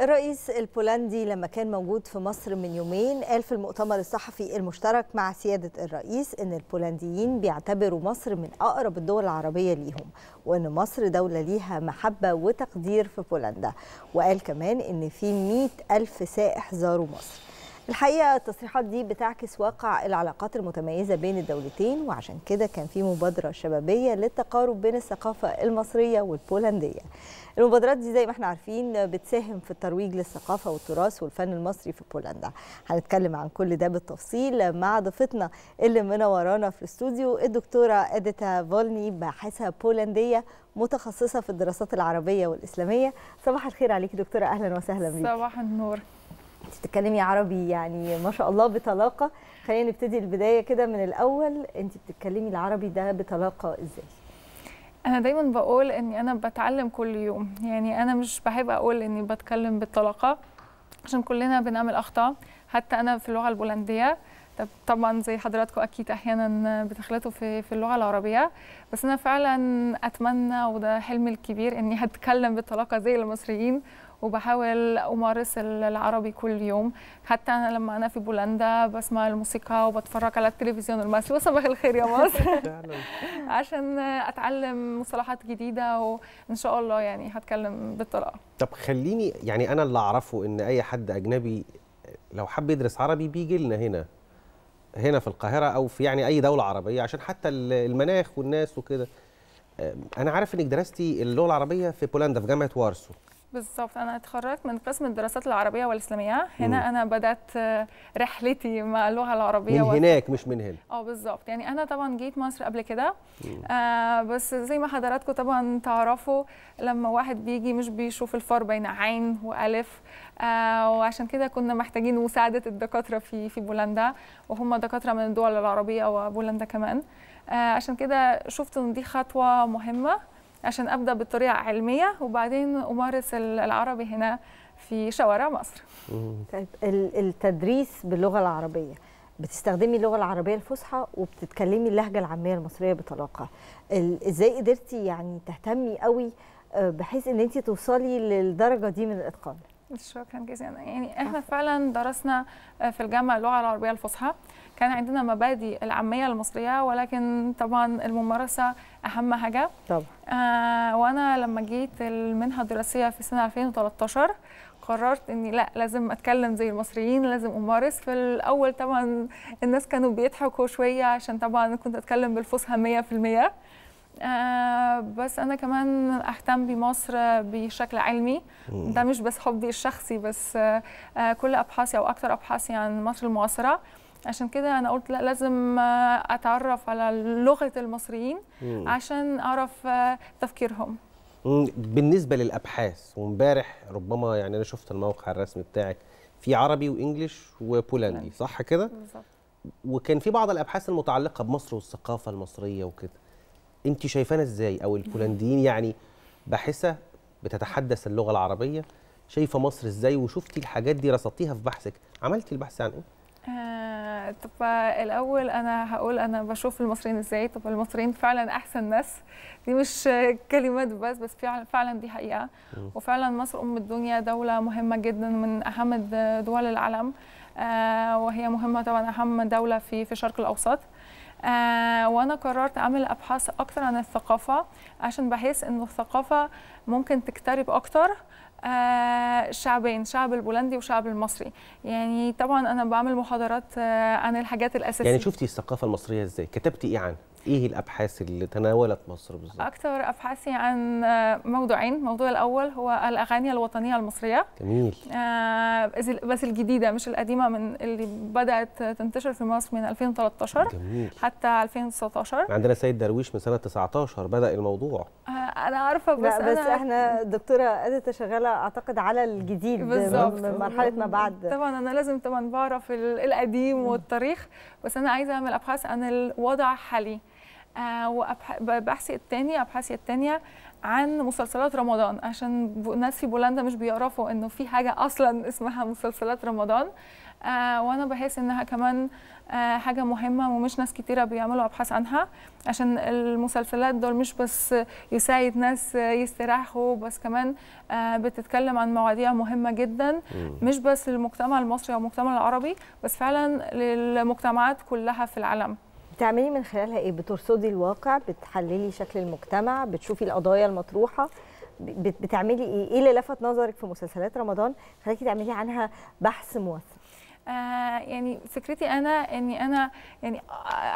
الرئيس البولندي لما كان موجود في مصر من يومين قال في المؤتمر الصحفي المشترك مع سيادة الرئيس أن البولنديين بيعتبروا مصر من أقرب الدول العربية ليهم وأن مصر دولة ليها محبة وتقدير في بولندا وقال كمان أن في 100 ألف سائح زاروا مصر الحقيقه التصريحات دي بتعكس واقع العلاقات المتميزه بين الدولتين وعشان كده كان في مبادره شبابيه للتقارب بين الثقافه المصريه والبولنديه المبادرات دي زي ما احنا عارفين بتساهم في الترويج للثقافه والتراث والفن المصري في بولندا هنتكلم عن كل ده بالتفصيل مع ضيفتنا اللي منورانا في الاستوديو الدكتوره اديتا فولني باحثه بولنديه متخصصه في الدراسات العربيه والاسلاميه صباح الخير عليكي دكتوره اهلا وسهلا بيك صباح النور انت بتتكلمي عربي يعني ما شاء الله بطلاقه خلينا نبتدي البدايه كده من الاول انت بتتكلمي العربي ده بطلاقه ازاي انا دايما بقول اني انا بتعلم كل يوم يعني انا مش بحب اقول اني بتكلم بالطلاقه عشان كلنا بنعمل اخطاء حتى انا في اللغه البولنديه طبعا زي حضراتكم اكيد احيانا بتخلطوا في في اللغه العربيه بس انا فعلا اتمنى وده حلمي الكبير اني هتكلم بالطلاقه زي المصريين وبحاول امارس العربي كل يوم حتى انا لما انا في بولندا بسمع الموسيقى وبتفرج على التلفزيون المصري وصباح الخير يا مصر عشان اتعلم مصطلحات جديده وان شاء الله يعني هتكلم بالطلاقه طب خليني يعني انا اللي اعرفه ان اي حد اجنبي لو حب يدرس عربي بيجي لنا هنا هنا في القاهره او في يعني اي دوله عربيه عشان حتى المناخ والناس وكده انا عارف انك درستي اللغه العربيه في بولندا في جامعه وارسو بالظبط انا اتخرجت من قسم الدراسات العربيه والاسلاميه هنا م. انا بدات رحلتي مع اللغه العربيه من هناك مش من هنا اه بالظبط يعني انا طبعا جيت مصر قبل كده آه بس زي ما حضراتكم طبعا تعرفوا لما واحد بيجي مش بيشوف الفار بين عين والف آه وعشان كده كنا محتاجين مساعده الدكاتره في في بولندا وهم دكاتره من الدول العربيه وبولندا كمان آه عشان كده شفت ان دي خطوه مهمه عشان ابدا بطريقه علميه وبعدين امارس العربي هنا في شوارع مصر. طيب التدريس باللغه العربيه بتستخدمي اللغه العربيه الفصحى وبتتكلمي اللهجه العاميه المصريه بطلاقه ازاي قدرتي يعني تهتمي قوي آه، بحيث ان انت توصلي للدرجه دي من الاتقان؟ شكرا جزيلا يعني, يعني احنا فعلا درسنا آه، في الجامعه اللغه العربيه الفصحى كان عندنا مبادئ العاميه المصريه ولكن طبعا الممارسه اهم حاجه طبعا آه وانا لما جيت المنحه الدراسيه في سنه 2013 قررت اني لا لازم اتكلم زي المصريين لازم امارس في الاول طبعا الناس كانوا بيضحكوا شويه عشان طبعا كنت اتكلم بالفصحى 100% آه، بس انا كمان اهتم بمصر بشكل علمي ده مش بس حبي الشخصي بس آه، آه، كل ابحاثي او اكثر ابحاثي عن مصر المعاصره عشان كده انا قلت لا لازم اتعرف على لغه المصريين عشان اعرف تفكيرهم بالنسبه للابحاث وامبارح ربما يعني انا شفت الموقع الرسمي بتاعك في عربي وانجليش وبولندي صح كده بالظبط وكان في بعض الابحاث المتعلقه بمصر والثقافه المصريه وكده انت شايفانا ازاي او البولنديين يعني باحثه بتتحدث اللغه العربيه شايفه مصر ازاي وشفتي الحاجات دي رصدتيها في بحثك عملتي البحث عن ايه آه، طب الاول انا هقول انا بشوف المصريين ازاي طب المصريين فعلا احسن ناس دي مش كلمات بس بس فعلا فعلا دي حقيقه وفعلا مصر ام الدنيا دوله مهمه جدا من اهم دول العالم آه، وهي مهمه طبعا اهم دوله في في الشرق الاوسط آه، وانا قررت اعمل ابحاث اكتر عن الثقافه عشان بحس انه الثقافه ممكن تقترب اكتر آه شعبين شعب البولندي وشعب المصري يعني طبعا انا بعمل محاضرات آه عن الحاجات الاساسيه يعني شفتي الثقافه المصريه ازاي كتبتي ايه عنها ايه الابحاث اللي تناولت مصر بالظبط اكثر ابحاثي عن آه، موضوعين الموضوع الاول هو الاغاني الوطنيه المصريه جميل آه بس الجديده مش القديمه من اللي بدات تنتشر في مصر من 2013 جميل. حتى 2019 عندنا سيد درويش من سنه 19 بدا الموضوع آه انا عارفه بس لا بس أنا احنا دكتوره اديتا شغاله اعتقد على الجديد بالظبط مرحله ما بعد طبعا انا لازم طبعا بعرف القديم والتاريخ بس انا عايزه اعمل ابحاث عن الوضع الحالي آه، وبحثي الثاني ابحاثي الثانيه عن مسلسلات رمضان عشان ناس في بولندا مش بيعرفوا انه في حاجه اصلا اسمها مسلسلات رمضان آه، وانا بحس انها كمان آه، حاجه مهمه ومش ناس كتيره بيعملوا ابحاث عنها عشان المسلسلات دول مش بس يساعد ناس يستريحوا بس كمان بتتكلم عن مواضيع مهمه جدا مش بس للمجتمع المصري او المجتمع العربي بس فعلا للمجتمعات كلها في العالم بتعملي من خلالها ايه بترصدي الواقع بتحللي شكل المجتمع بتشوفي القضايا المطروحه بتعملي ايه ايه اللي لفت نظرك في مسلسلات رمضان خليكي تعملي عنها بحث موثق آه يعني فكرتي انا اني انا يعني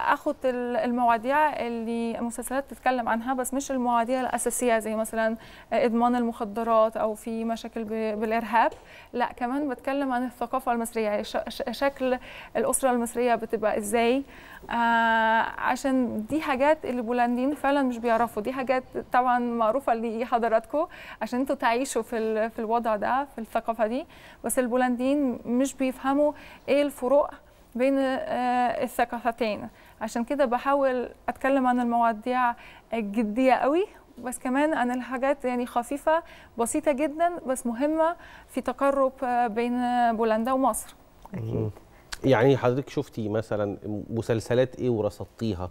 اخد المواضيع اللي المسلسلات تتكلم عنها بس مش المواضيع الاساسيه زي مثلا ادمان المخدرات او في مشاكل بالارهاب لا كمان بتكلم عن الثقافه المصريه شكل الاسره المصريه بتبقى ازاي آه عشان دي حاجات اللي البولنديين فعلا مش بيعرفوا دي حاجات طبعا معروفه لحضراتكم عشان انتوا تعيشوا في في الوضع ده في الثقافه دي بس البولنديين مش بيفهموا ايه الفروق بين آه الثقافتين عشان كده بحاول اتكلم عن المواضيع الجديه قوي بس كمان عن الحاجات يعني خفيفه بسيطه جدا بس مهمه في تقرب آه، بين بولندا ومصر اكيد يعني حضرتك شفتي مثلا مسلسلات ايه ورصدتيها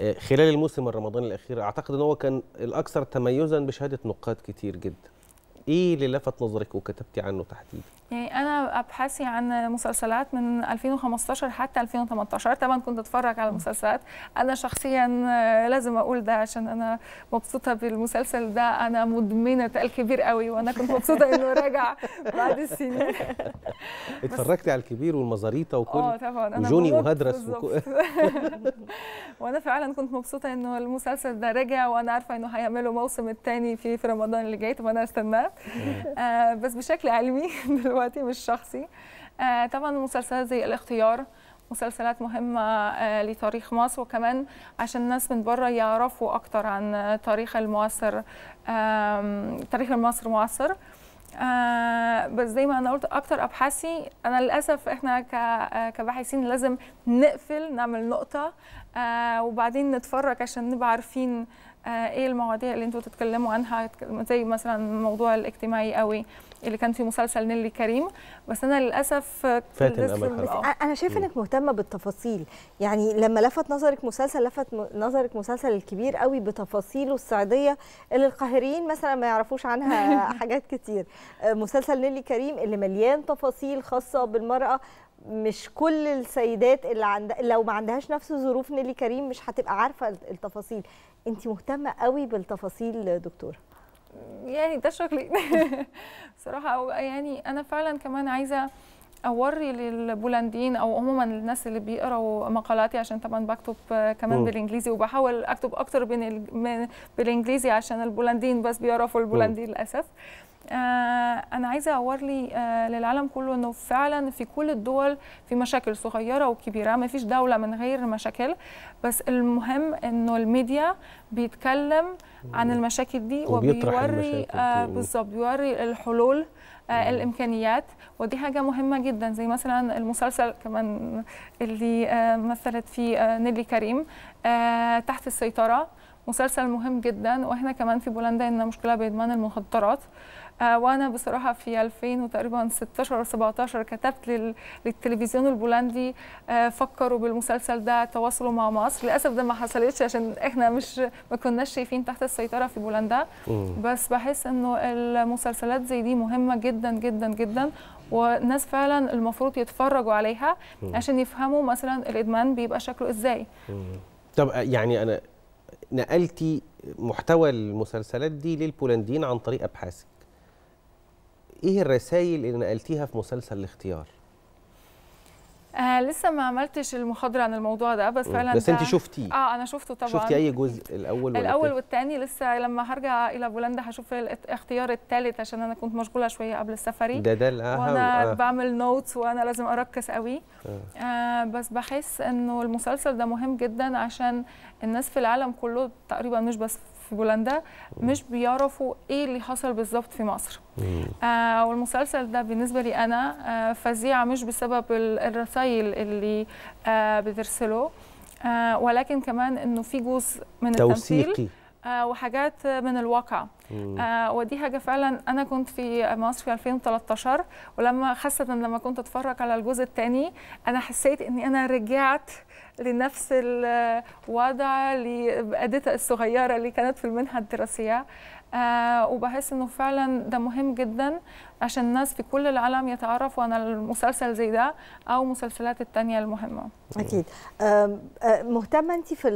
آه، خلال الموسم الرمضاني الاخير اعتقد ان هو كان الاكثر تميزا بشهاده نقاد كتير جدا ايه اللي لفت نظرك وكتبتي عنه تحديدا يعني انا ابحاثي عن مسلسلات من 2015 حتى 2018 طبعا كنت اتفرج على المسلسلات انا شخصيا آه، لازم اقول ده عشان انا مبسوطه بالمسلسل ده انا مدمنه الكبير قوي وانا كنت مبسوطه انه راجع بعد السنين اتفرجتي على الكبير والمزاريطه وكل اه طبعا انا وجوني وهدرس وكل... وانا فعلا كنت مبسوطه انه المسلسل ده رجع وانا عارفه انه هيعملوا موسم الثاني في في رمضان اللي جاي طب انا استناه آه. آه، بس بشكل علمي دلوقتي مش شخصي آه، طبعا مسلسلات زي الاختيار مسلسلات مهمة لتاريخ مصر وكمان عشان الناس من بره يعرفوا أكتر عن تاريخ المعاصر تاريخ مصر معاصر بس زي ما انا قلت اكتر ابحاثي انا للاسف احنا كباحثين لازم نقفل نعمل نقطه وبعدين نتفرج عشان نبقى عارفين آه، ايه المواضيع اللي انتوا تتكلموا عنها زي مثلا الموضوع الاجتماعي قوي اللي كان في مسلسل نيلي كريم بس انا للاسف انا شايفه انك مهتمه بالتفاصيل يعني لما لفت نظرك مسلسل لفت نظرك مسلسل الكبير قوي بتفاصيله الصعيديه اللي القاهريين مثلا ما يعرفوش عنها حاجات كتير آه، مسلسل نيلي كريم اللي مليان تفاصيل خاصه بالمراه مش كل السيدات اللي عند... لو ما عندهاش نفس ظروف نيلي كريم مش هتبقى عارفه التفاصيل انت مهتمه قوي بالتفاصيل دكتوره يعني ده شغلي صراحه يعني انا فعلا كمان عايزه اوري للبولنديين او عموما الناس اللي بيقراوا مقالاتي عشان طبعا بكتب كمان بالانجليزي وبحاول اكتب اكتر بين بالانجليزي عشان البولنديين بس بيعرفوا البولندي للاسف آه، انا عايزه اعور لي آه، للعالم كله انه فعلا في كل الدول في مشاكل صغيره وكبيره ما فيش دوله من غير مشاكل بس المهم انه الميديا بيتكلم عن المشاكل دي وبيوري آه بالظبط بيوري الحلول آه الامكانيات ودي حاجه مهمه جدا زي مثلا المسلسل كمان اللي آه مثلت فيه آه نيلي كريم آه تحت السيطره مسلسل مهم جدا واحنا كمان في بولندا عندنا مشكله بادمان المخدرات آه، وانا بصراحه في 2000 وتقريبا 16 و17 كتبت للتلفزيون البولندي آه، فكروا بالمسلسل ده تواصلوا مع مصر للاسف ده ما حصلتش عشان احنا مش ما كناش شايفين تحت السيطره في بولندا بس بحس انه المسلسلات زي دي مهمه جدا جدا جدا والناس فعلا المفروض يتفرجوا عليها عشان يفهموا مثلا الادمان بيبقى شكله ازاي طب آه، يعني انا نقلتي محتوى المسلسلات دي للبولنديين عن طريق ابحاثك ايه الرسائل اللي نقلتيها في مسلسل الاختيار آه لسه ما عملتش المحاضره عن الموضوع ده بس فعلا بس انت شفتيه اه انا شفته طبعا شفتي اي جزء الاول ولا الاول والثاني لسه لما هرجع الى بولندا هشوف الاختيار الثالث عشان انا كنت مشغوله شويه قبل السفري ده ده الأهم وانا آه. بعمل نوتس وانا لازم اركز قوي آه. آه بس بحس انه المسلسل ده مهم جدا عشان الناس في العالم كله تقريبا مش بس في بولندا مش بيعرفوا ايه اللي حصل بالظبط في مصر آه والمسلسل ده بالنسبه لي انا آه فظيع مش بسبب الرسائل اللي آه بترسله آه ولكن كمان انه في جزء من توثيقي. التمثيل آه، وحاجات من الواقع آه، ودي حاجه فعلا انا كنت في مصر في 2013 ولما خاصه لما كنت اتفرج على الجزء الثاني انا حسيت اني انا رجعت لنفس الوضع لاديتها الصغيره اللي كانت في المنحه الدراسيه أه وبحس انه فعلا ده مهم جدا عشان الناس في كل العالم يتعرفوا عن المسلسل زي ده او مسلسلات التانية المهمه اكيد أه، مهتمه انت في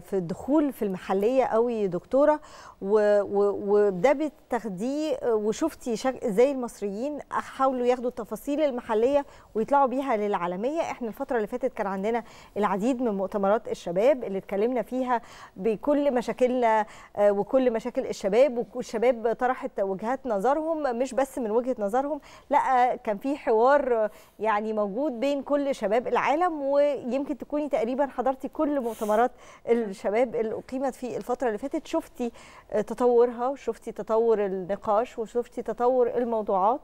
في الدخول في المحليه قوي دكتوره وده بتاخديه وشفتي ازاي المصريين حاولوا ياخدوا التفاصيل المحليه ويطلعوا بيها للعالميه احنا الفتره اللي فاتت كان عندنا العديد من مؤتمرات الشباب اللي اتكلمنا فيها بكل مشاكلنا أه، وكل مشاكل الشباب والشباب طرحت وجهات نظرهم مش بس من وجهه وجهه نظرهم لا كان في حوار يعني موجود بين كل شباب العالم ويمكن تكوني تقريبا حضرتي كل مؤتمرات الشباب اللي اقيمت في الفتره اللي فاتت شفتي تطورها وشفتي تطور النقاش وشفتي تطور الموضوعات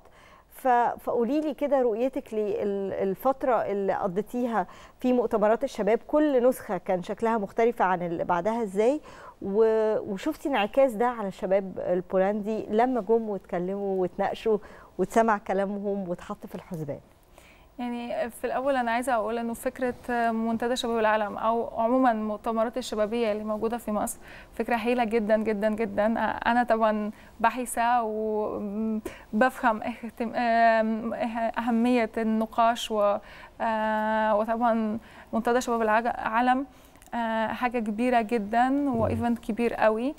فقولي لي كده رؤيتك للفتره اللي قضيتيها في مؤتمرات الشباب كل نسخه كان شكلها مختلفه عن اللي بعدها ازاي وشفتي انعكاس ده على الشباب البولندي لما جم واتكلموا واتناقشوا واتسمع كلامهم واتحط في الحسبان يعني في الاول انا عايزه اقول انه فكره منتدى شباب العالم او عموما المؤتمرات الشبابيه اللي موجوده في مصر فكره هايله جدا جدا جدا انا طبعا بحثه وبفهم اهميه النقاش آه، وطبعا منتدى شباب العالم آه، حاجه كبيره جدا وايفنت كبير قوي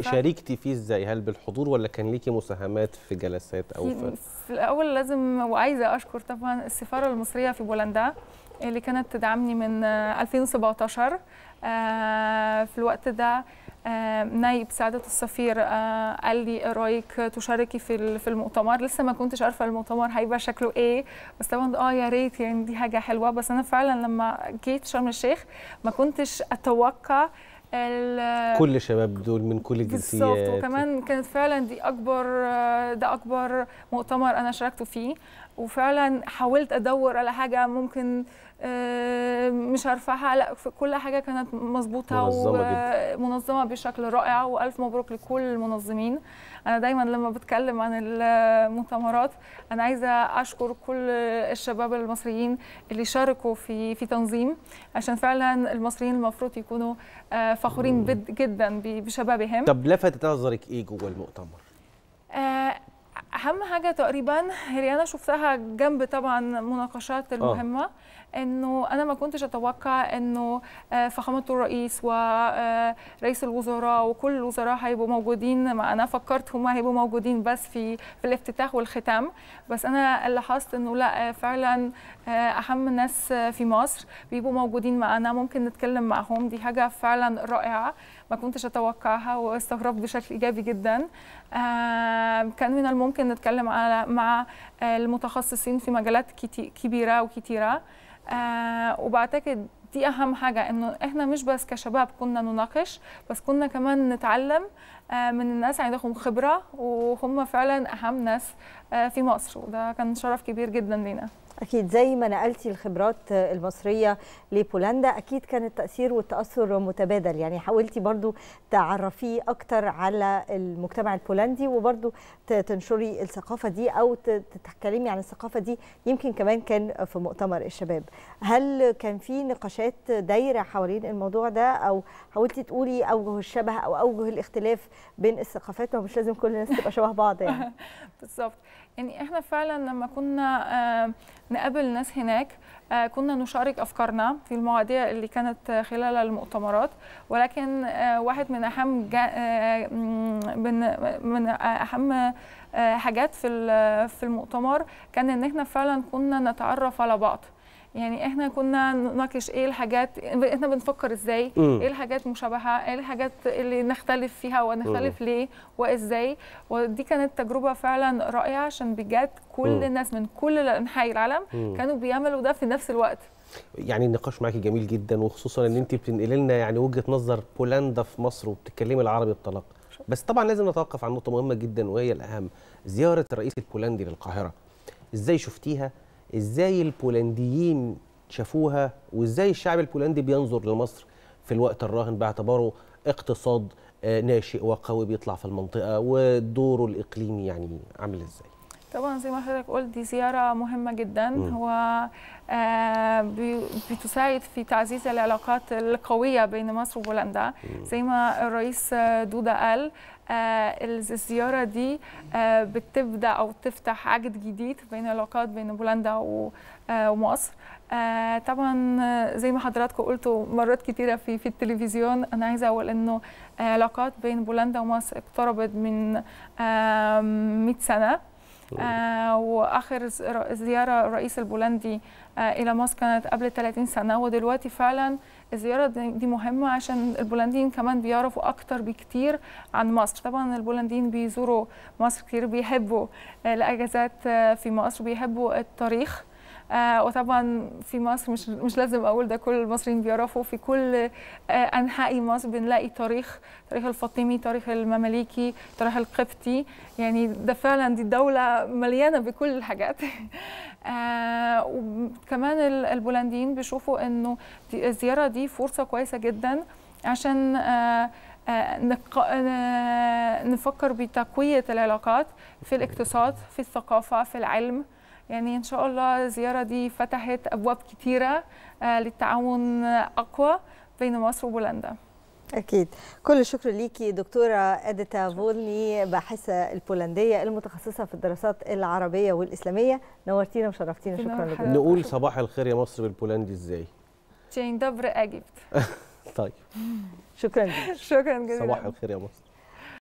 شاركتي فيه ازاي هل بالحضور ولا كان ليكي مساهمات في جلسات او في, في الاول لازم وعايزه اشكر طبعا السفاره المصريه في بولندا اللي كانت تدعمني من 2017 آه، آه، في الوقت ده آه، نايب سعادة السفير آه، قال لي إيه رايك تشاركي في في المؤتمر لسه ما كنتش عارفه المؤتمر هيبقى شكله ايه بس طبعا اه يا ريت يعني دي حاجه حلوه بس انا فعلا لما جيت شرم الشيخ ما كنتش اتوقع كل الشباب دول من كل الجنسيات بالظبط وكمان كانت فعلا دي اكبر آه، ده اكبر مؤتمر انا شاركته فيه وفعلا حاولت ادور على حاجه ممكن آه، مش هرفعها لا في كل حاجه كانت مظبوطه ومنظمه بشكل رائع والف مبروك لكل المنظمين انا دايما لما بتكلم عن المؤتمرات انا عايزه اشكر كل الشباب المصريين اللي شاركوا في في تنظيم عشان فعلا المصريين المفروض يكونوا آه، فخورين جدا بشبابهم طب لفتت نظرك ايه جوه المؤتمر اهم حاجه تقريبا اللي انا شفتها جنب طبعا مناقشات آه. المهمه انه انا ما كنتش اتوقع انه آه، فخامه الرئيس ورئيس آه، الوزراء وكل الوزراء هيبقوا موجودين ما انا فكرت هم هيبقوا موجودين بس في في الافتتاح والختام بس انا لاحظت انه لا فعلا آه، اهم الناس في مصر بيبقوا موجودين معانا ممكن نتكلم معهم دي حاجه فعلا رائعه ما كنتش اتوقعها واستغربت بشكل ايجابي جدا كان من الممكن نتكلم على مع المتخصصين في مجالات كبيره وكتيره آه وبعتقد دي اهم حاجه انه احنا مش بس كشباب كنا نناقش بس كنا كمان نتعلم آه من الناس عندهم يعني خبره وهم فعلا اهم ناس آه في مصر وده كان شرف كبير جدا لينا أكيد زي ما نقلتي الخبرات المصرية لبولندا أكيد كان التأثير والتأثر متبادل يعني حاولتي برضو تعرفي أكتر على المجتمع البولندي وبرضو تنشري الثقافة دي أو تتكلمي عن الثقافة دي يمكن كمان كان في مؤتمر الشباب هل كان في نقاشات دايرة حوالين الموضوع ده أو حاولتي تقولي أوجه الشبه أو أوجه الاختلاف بين الثقافات ما مش لازم كل الناس تبقى شبه بعض يعني بالظبط يعني احنا فعلا لما كنا آه، نقابل ناس هناك آه، كنا نشارك افكارنا في المواضيع اللي كانت خلال المؤتمرات ولكن آه، واحد من اهم من اهم حاجات في في المؤتمر كان ان احنا فعلا كنا نتعرف على بعض يعني احنا كنا نناقش ايه الحاجات احنا بنفكر ازاي ايه الحاجات مشابهه ايه الحاجات اللي نختلف فيها ونختلف ليه وازاي ودي كانت تجربه فعلا رائعه عشان بجد كل الناس من كل انحاء العالم كانوا بيعملوا ده في نفس الوقت يعني النقاش معاكي جميل جدا وخصوصا ان انت بتنقلي لنا يعني وجهه نظر بولندا في مصر وبتتكلمي العربي بطلاقه بس طبعا لازم نتوقف عن نقطه مهمه جدا وهي الاهم زياره الرئيس البولندي للقاهره ازاي شفتيها ازاي البولنديين شافوها وازاي الشعب البولندي بينظر لمصر في الوقت الراهن باعتباره اقتصاد آه، ناشئ وقوي بيطلع في المنطقه ودوره الاقليمي يعني عامل ازاي طبعا زي ما حضرتك قلت دي زياره مهمه جدا م. و آه، بتساعد في تعزيز العلاقات القويه بين مصر وبولندا زي ما الرئيس دودا قال آه، الزياره دي آه، بتبدا او تفتح عقد جديد بين العلاقات بين بولندا ومصر طبعا زي ما حضراتكم قلتوا مرات كتيره في في التلفزيون انا عايزه اقول انه علاقات بين بولندا ومصر اقتربت من 100 سنه آه، واخر زياره الرئيس البولندي الى آه، مصر كانت قبل 30 سنه ودلوقتي فعلا الزياره دي مهمه عشان البولنديين كمان بيعرفوا اكتر بكتير عن مصر طبعا البولنديين بيزوروا مصر كتير بيحبوا آه، الاجازات في مصر بيحبوا التاريخ آه وطبعا في مصر مش مش لازم اقول ده كل المصريين بيعرفوا في كل آه انحاء مصر بنلاقي تاريخ تاريخ الفاطمي تاريخ المماليكي تاريخ القبطي يعني ده فعلا دي دوله مليانه بكل الحاجات آه وكمان البولنديين بيشوفوا انه الزياره دي فرصه كويسه جدا عشان آه،, آه،, آه نفكر بتقوية العلاقات في الاقتصاد في الثقافة في العلم يعني إن شاء الله الزيارة دي فتحت أبواب كثيره آه، للتعاون أقوى بين مصر وبولندا أكيد كل الشكر ليكي دكتورة أديتا فولني باحثة البولندية المتخصصة في الدراسات العربية والإسلامية نورتينا وشرفتينا شكرا لك نقول صباح الخير يا مصر بالبولندي إزاي؟ تشين دبر اجيبت طيب شكرا جزيلا شكرا جزيلا صباح الخير يا مصر